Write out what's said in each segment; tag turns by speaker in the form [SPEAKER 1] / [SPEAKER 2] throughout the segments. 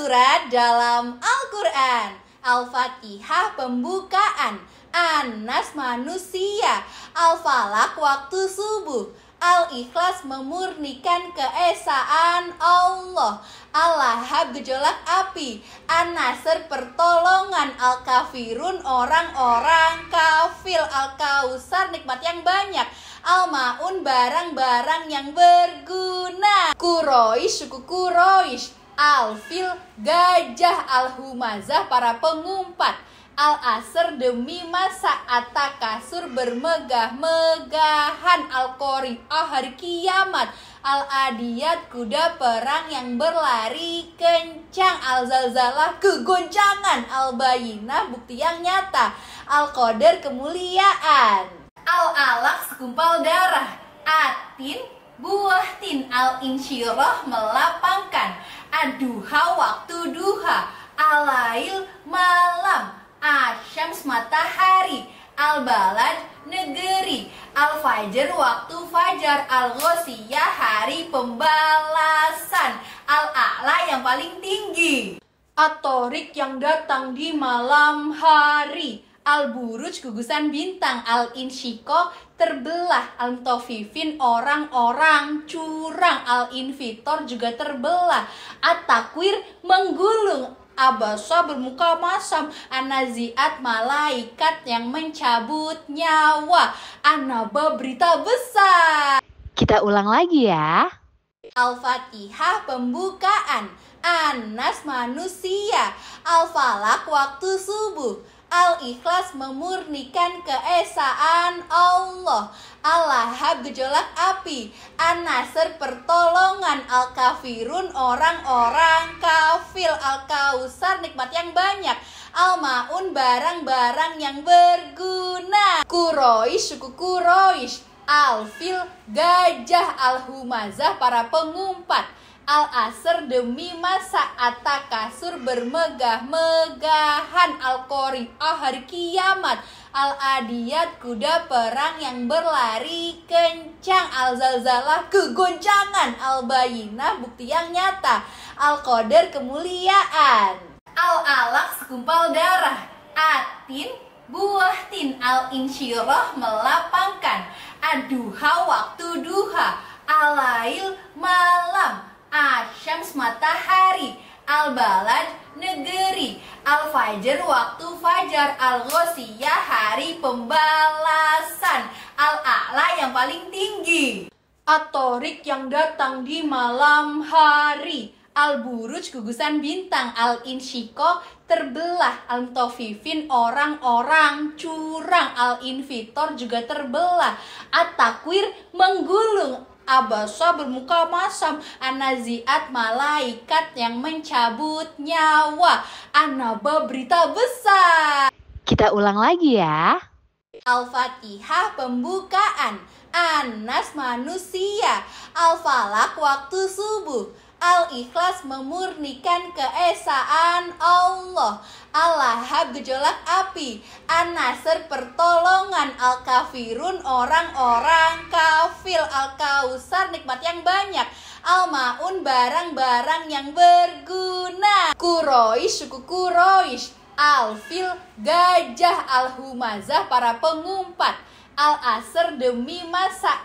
[SPEAKER 1] surat dalam Al-Quran Al-Fatihah pembukaan Anas manusia Al-Falak waktu subuh Al-Ikhlas memurnikan keesaan Allah Al-Lahab gejolak api An-Nasr pertolongan Al-Kafirun orang-orang kafil Al-Kausar nikmat yang banyak Al-Ma'un barang-barang yang berguna Kuroish suku Kuroish alfil gajah alhumazah para pengumpat al asr demi masa ata kasur bermegah-megahan al ah oh, hari kiamat al adiyat kuda perang yang berlari kencang al zalzalah kegoncangan al bayinah bukti yang nyata al qadar kemuliaan al alak sekumpal darah atin Buah tin al-insyirah melapangkan Aduha waktu duha Alail malam Asyams matahari Al-balad negeri al fajar waktu fajar Al-ghosiyah hari pembalasan Al-a'la yang paling tinggi Atorik yang datang di malam hari Al Buruj gugusan bintang, Al Inshiko terbelah, Al Tofifin orang-orang curang, Al Invitor juga terbelah, Atakwir menggulung, Abasa bermuka masam, Anaziat malaikat yang mencabut nyawa, Anaba berita besar. Kita ulang lagi ya. Al-Fatihah pembukaan, Anas manusia, Al-Falak waktu subuh, Al-ikhlas memurnikan keesaan Allah. Al-lahab gejolak api. Anasir pertolongan. Al-kafirun orang-orang kafil. Al-kausar nikmat yang banyak. Al-maun barang-barang yang berguna. Kuroish suku Kurois Al-fil gajah. Al-humazah para pengumpat. Al-asr demi masa kasur bermegah-megahan al ah oh, hari kiamat Al-adiyat kuda perang yang berlari kencang Al-zalzalah kegoncangan Al-bayinah bukti yang nyata Al-qadar kemuliaan Al-alaq sekumpal darah Atin buah tin Al-insyirah melapangkan Aduha waktu duha Alail malam Asyams matahari Al-Balad negeri Al-Fajr waktu fajar Al-Ghosiyah hari pembalasan Al-A'la yang paling tinggi Atorik yang datang di malam hari Al-Buruj gugusan bintang al insyiko terbelah Al-Tofifin orang-orang curang Al-Invitor juga terbelah At-Takwir menggulung abasa bermuka masam anaziat malaikat yang mencabut nyawa anaba berita besar kita ulang lagi ya Al-Fatihah pembukaan Anas manusia Al-Falak waktu subuh Al-ikhlas memurnikan keesaan Allah. Al-lahab gejolak api. Anasir pertolongan. Al-kafirun orang-orang kafil. Al-kausar nikmat yang banyak. Al-maun barang-barang yang berguna. Kuroish suku Kuroish. Al-fil gajah. Al-humazah para pengumpat al-asr demi masa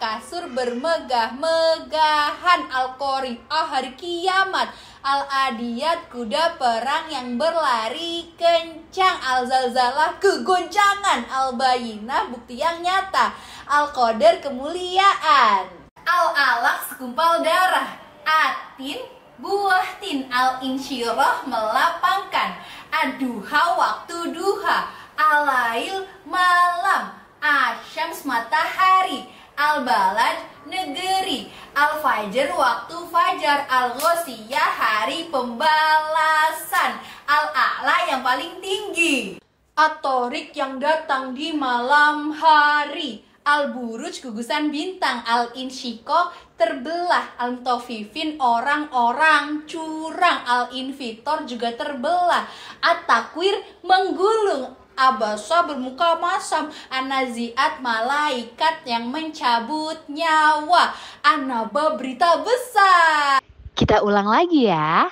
[SPEAKER 1] kasur bermegah-megahan al oh hari kiamat al-adiyat kuda perang yang berlari kencang al-zalzalah kegoncangan al-bayinah bukti yang nyata al-qadar kemuliaan al alak sekumpal darah atin buah tin al-insyirah melapangkan aduha waktu duha alail malam asyams matahari, al-balad negeri, al-fajr waktu fajar, al-ghosiyah hari pembalasan, al-a'la yang paling tinggi. Atorik yang datang di malam hari, Al-Buruj gugusan bintang, al insyiko terbelah, Al-Tofifin orang-orang curang, Al-Invitor juga terbelah, At-Takwir menggulung, abasa bermuka masam anaziat malaikat yang mencabut nyawa anaba berita besar kita ulang lagi ya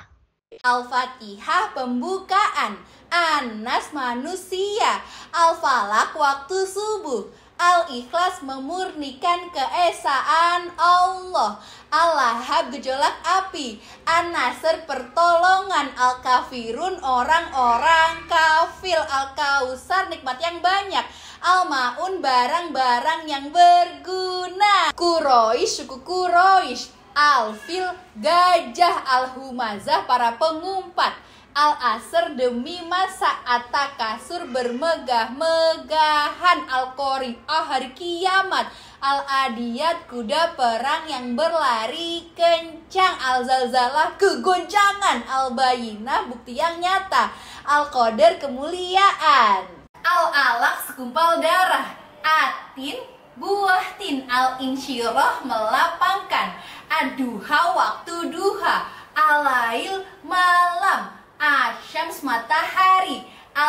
[SPEAKER 1] Al-Fatihah pembukaan Anas manusia Al-Falak waktu subuh Al-ikhlas memurnikan keesaan Allah. Al-lahab gejolak api. Anasir pertolongan. Al-kafirun orang-orang kafil. Al-kausar nikmat yang banyak. Al-maun barang-barang yang berguna. Kuroish suku Kuroish. Al-fil gajah. Al-humazah para pengumpat al-asr demi masa kasur bermegah-megahan al kori oh hari kiamat al-adiyat kuda perang yang berlari kencang al-zalzalah kegoncangan al-bayinah bukti yang nyata al-qadar kemuliaan al alak sekumpal darah atin buah tin al-insyirah melapangkan aduha waktu duha alail malam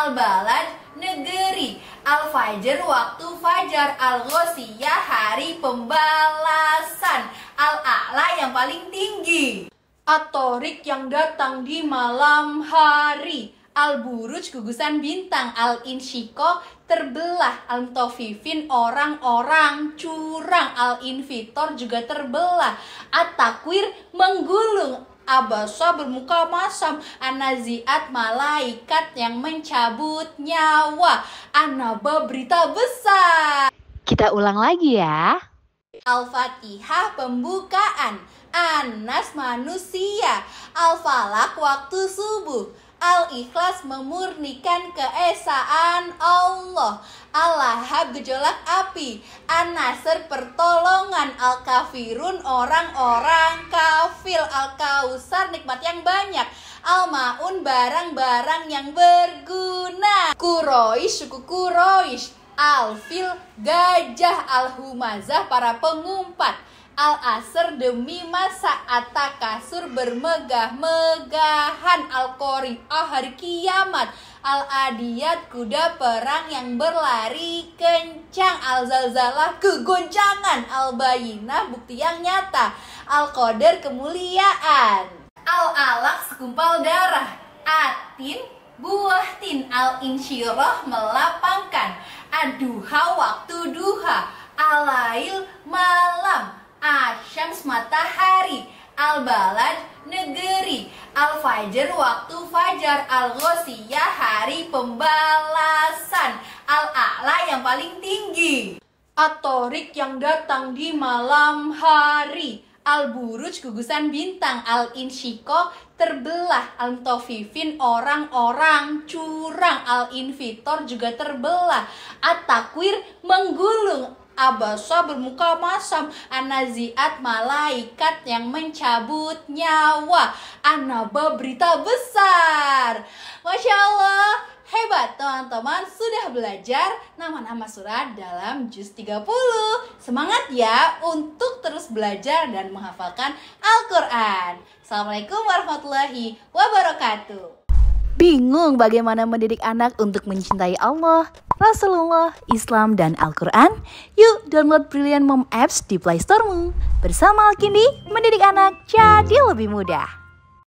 [SPEAKER 1] Al-Balad negeri Al-Fajr waktu fajar Al-Ghosiyah hari pembalasan Al-A'la yang paling tinggi Atorik yang datang di malam hari Al-Buruj gugusan bintang al insyiko terbelah Al-Tofifin orang-orang curang Al-Invitor juga terbelah At-Takwir menggulung abasa bermuka masam anaziat malaikat yang mencabut nyawa anaba berita besar kita ulang lagi ya Al-Fatihah pembukaan Anas manusia Al-Falak waktu subuh Al-Ikhlas memurnikan keesaan Allah Allah gejolak api, Anasir pertolongan, Al-Kafirun orang-orang kafil, Al-Kausar nikmat yang banyak, Al-Maun barang-barang yang berguna, Kurois suku Kurois Al-Fil gajah, Al-Humazah para pengumpat, Al-Asr demi masa atakasur bermegah-megahan al ah hari kiamat Al-Adiyat kuda perang yang berlari kencang Al-Zalzalah kegoncangan Al-Bayinah bukti yang nyata Al-Qadar kemuliaan Al-Alaq sekumpal darah Atin buah tin Al-Insyirah melapangkan Aduha waktu duha Alail malam Asyams matahari Al-Balad negeri al Fajar waktu fajar Al-Ghosiyah hari pembalasan Al-A'la yang paling tinggi Atorik yang datang di malam hari Al-Buruj gugusan bintang Al-Inshiko terbelah Al-Tofifin orang-orang curang Al-Invitor juga terbelah At-Takwir menggulung abasa bermuka masam anaziat malaikat yang mencabut nyawa anaba berita besar Masya Allah Hebat teman-teman sudah belajar nama-nama surat dalam juz 30 Semangat ya untuk terus belajar dan menghafalkan Al-Quran Assalamualaikum warahmatullahi wabarakatuh Bingung bagaimana mendidik anak untuk mencintai Allah, Rasulullah, Islam, dan Al-Quran? Yuk download Brilliant Mom Apps di Play mu Bersama Alkindi, mendidik anak jadi lebih mudah.